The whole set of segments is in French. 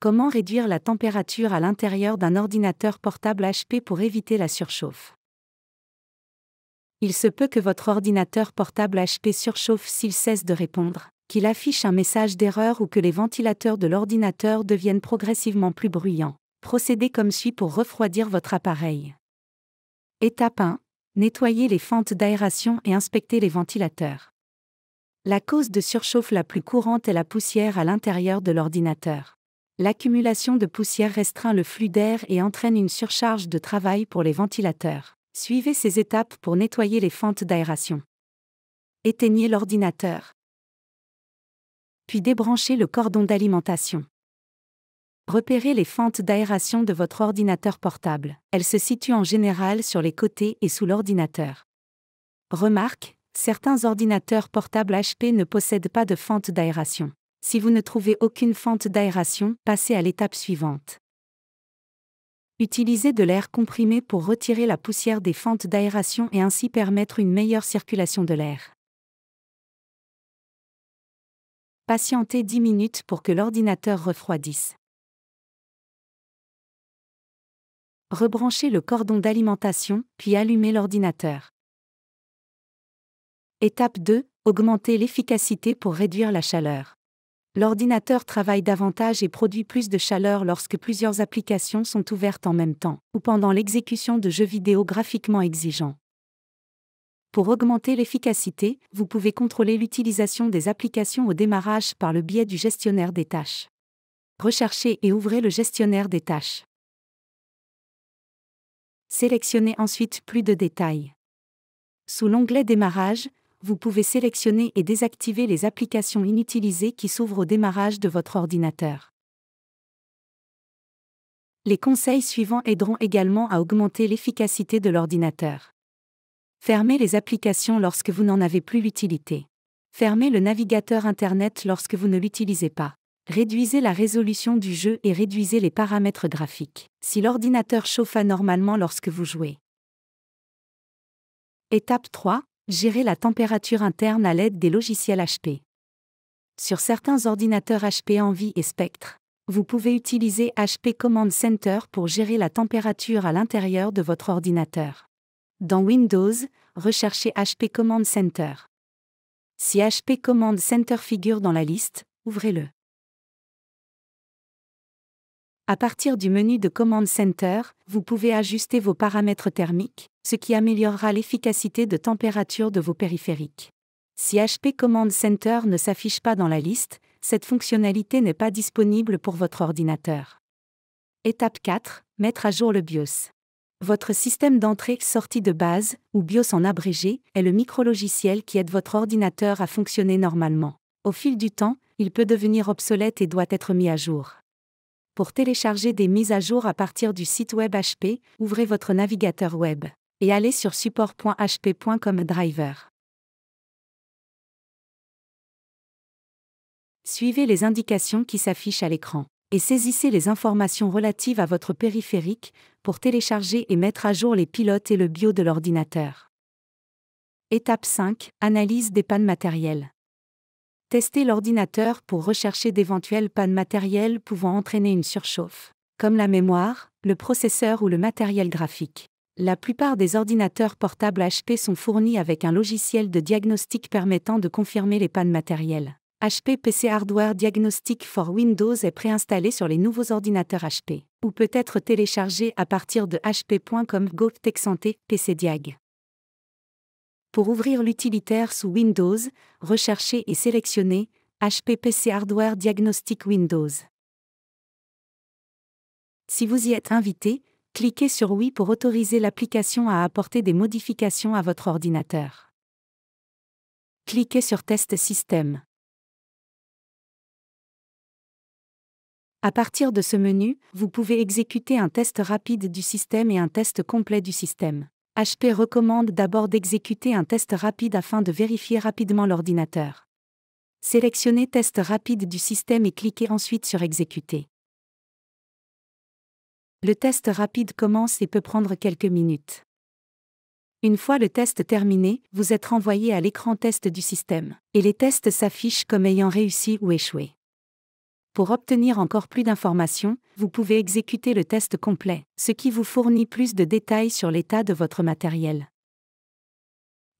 Comment réduire la température à l'intérieur d'un ordinateur portable HP pour éviter la surchauffe Il se peut que votre ordinateur portable HP surchauffe s'il cesse de répondre, qu'il affiche un message d'erreur ou que les ventilateurs de l'ordinateur deviennent progressivement plus bruyants. Procédez comme suit pour refroidir votre appareil. Étape 1. Nettoyez les fentes d'aération et inspectez les ventilateurs. La cause de surchauffe la plus courante est la poussière à l'intérieur de l'ordinateur. L'accumulation de poussière restreint le flux d'air et entraîne une surcharge de travail pour les ventilateurs. Suivez ces étapes pour nettoyer les fentes d'aération. Éteignez l'ordinateur. Puis débranchez le cordon d'alimentation. Repérez les fentes d'aération de votre ordinateur portable. Elles se situent en général sur les côtés et sous l'ordinateur. Remarque, certains ordinateurs portables HP ne possèdent pas de fentes d'aération. Si vous ne trouvez aucune fente d'aération, passez à l'étape suivante. Utilisez de l'air comprimé pour retirer la poussière des fentes d'aération et ainsi permettre une meilleure circulation de l'air. Patientez 10 minutes pour que l'ordinateur refroidisse. Rebranchez le cordon d'alimentation, puis allumez l'ordinateur. Étape 2. Augmenter l'efficacité pour réduire la chaleur l'ordinateur travaille davantage et produit plus de chaleur lorsque plusieurs applications sont ouvertes en même temps, ou pendant l'exécution de jeux vidéo graphiquement exigeants. Pour augmenter l'efficacité, vous pouvez contrôler l'utilisation des applications au démarrage par le biais du gestionnaire des tâches. Recherchez et ouvrez le gestionnaire des tâches. Sélectionnez ensuite plus de détails. Sous l'onglet Démarrage, vous pouvez sélectionner et désactiver les applications inutilisées qui s'ouvrent au démarrage de votre ordinateur. Les conseils suivants aideront également à augmenter l'efficacité de l'ordinateur. Fermez les applications lorsque vous n'en avez plus l'utilité. Fermez le navigateur Internet lorsque vous ne l'utilisez pas. Réduisez la résolution du jeu et réduisez les paramètres graphiques. Si l'ordinateur chauffe anormalement lorsque vous jouez. Étape 3. Gérer la température interne à l'aide des logiciels HP. Sur certains ordinateurs HP Envy et Spectre, vous pouvez utiliser HP Command Center pour gérer la température à l'intérieur de votre ordinateur. Dans Windows, recherchez HP Command Center. Si HP Command Center figure dans la liste, ouvrez-le. À partir du menu de Command Center, vous pouvez ajuster vos paramètres thermiques, ce qui améliorera l'efficacité de température de vos périphériques. Si HP Command Center ne s'affiche pas dans la liste, cette fonctionnalité n'est pas disponible pour votre ordinateur. Étape 4. Mettre à jour le BIOS. Votre système d'entrée-sortie de base, ou BIOS en abrégé, est le micro-logiciel qui aide votre ordinateur à fonctionner normalement. Au fil du temps, il peut devenir obsolète et doit être mis à jour. Pour télécharger des mises à jour à partir du site web HP, ouvrez votre navigateur web et allez sur support.hp.com driver. Suivez les indications qui s'affichent à l'écran et saisissez les informations relatives à votre périphérique pour télécharger et mettre à jour les pilotes et le bio de l'ordinateur. Étape 5. Analyse des pannes matérielles. Tester l'ordinateur pour rechercher d'éventuels pannes matérielles pouvant entraîner une surchauffe, comme la mémoire, le processeur ou le matériel graphique. La plupart des ordinateurs portables HP sont fournis avec un logiciel de diagnostic permettant de confirmer les pannes matérielles. HP PC Hardware Diagnostic for Windows est préinstallé sur les nouveaux ordinateurs HP, ou peut être téléchargé à partir de hp.com Go Tech PC Diag. Pour ouvrir l'utilitaire sous Windows, recherchez et sélectionnez HPPC Hardware Diagnostic Windows. Si vous y êtes invité, cliquez sur Oui pour autoriser l'application à apporter des modifications à votre ordinateur. Cliquez sur Test système. À partir de ce menu, vous pouvez exécuter un test rapide du système et un test complet du système. HP recommande d'abord d'exécuter un test rapide afin de vérifier rapidement l'ordinateur. Sélectionnez Test rapide du système et cliquez ensuite sur Exécuter. Le test rapide commence et peut prendre quelques minutes. Une fois le test terminé, vous êtes renvoyé à l'écran test du système, et les tests s'affichent comme ayant réussi ou échoué. Pour obtenir encore plus d'informations, vous pouvez exécuter le test complet, ce qui vous fournit plus de détails sur l'état de votre matériel.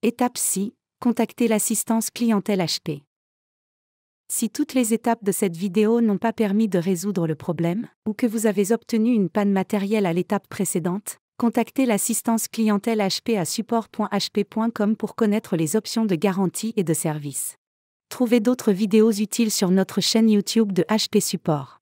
Étape 6. Contactez l'assistance clientèle HP. Si toutes les étapes de cette vidéo n'ont pas permis de résoudre le problème, ou que vous avez obtenu une panne matérielle à l'étape précédente, contactez l'assistance clientèle HP à support.hp.com pour connaître les options de garantie et de service. Trouvez d'autres vidéos utiles sur notre chaîne YouTube de HP Support.